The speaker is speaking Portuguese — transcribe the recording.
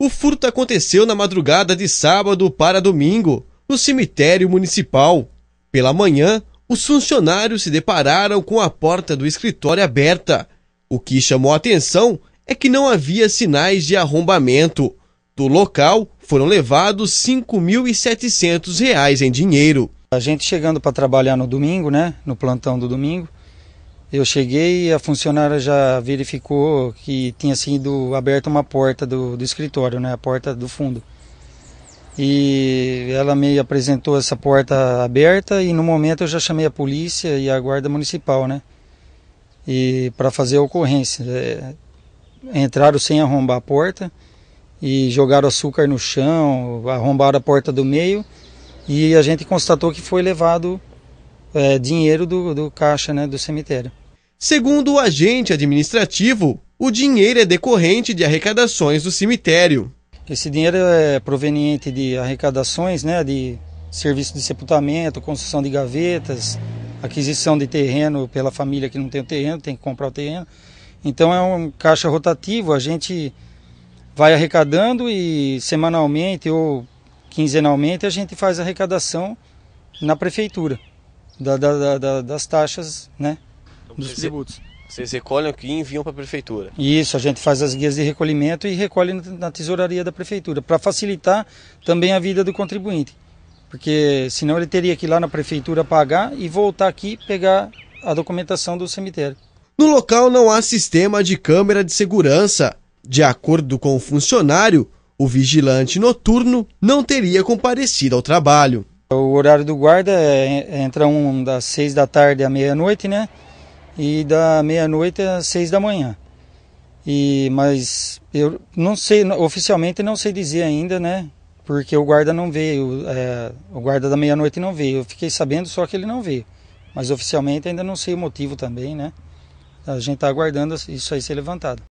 O furto aconteceu na madrugada de sábado para domingo, no cemitério municipal. Pela manhã, os funcionários se depararam com a porta do escritório aberta. O que chamou a atenção é que não havia sinais de arrombamento. Do local, foram levados R$ 5.700 em dinheiro. A gente chegando para trabalhar no domingo, né, no plantão do domingo, eu cheguei, e a funcionária já verificou que tinha sido aberta uma porta do, do escritório, né, a porta do fundo. E ela me apresentou essa porta aberta e no momento eu já chamei a polícia e a guarda municipal, né? E para fazer a ocorrência. É, entraram sem arrombar a porta e jogaram açúcar no chão, arrombaram a porta do meio e a gente constatou que foi levado é, dinheiro do, do caixa né, do cemitério. Segundo o agente administrativo, o dinheiro é decorrente de arrecadações do cemitério. Esse dinheiro é proveniente de arrecadações, né, de serviço de sepultamento, construção de gavetas, aquisição de terreno pela família que não tem o terreno, tem que comprar o terreno. Então é um caixa rotativo, a gente vai arrecadando e semanalmente ou quinzenalmente a gente faz arrecadação na prefeitura da, da, da, das taxas, né? Então, dos tributos. Vocês recolhem aqui e enviam para a prefeitura? Isso, a gente faz as guias de recolhimento e recolhe na tesouraria da prefeitura, para facilitar também a vida do contribuinte. Porque senão ele teria que ir lá na prefeitura pagar e voltar aqui pegar a documentação do cemitério. No local não há sistema de câmera de segurança. De acordo com o funcionário, o vigilante noturno não teria comparecido ao trabalho. O horário do guarda é, é, entra um das seis da tarde à meia-noite, né? E da meia-noite às seis da manhã. E, mas eu não sei, oficialmente não sei dizer ainda, né? Porque o guarda não veio, é, o guarda da meia-noite não veio. Eu fiquei sabendo só que ele não veio. Mas oficialmente ainda não sei o motivo também, né? A gente está aguardando isso aí ser levantado.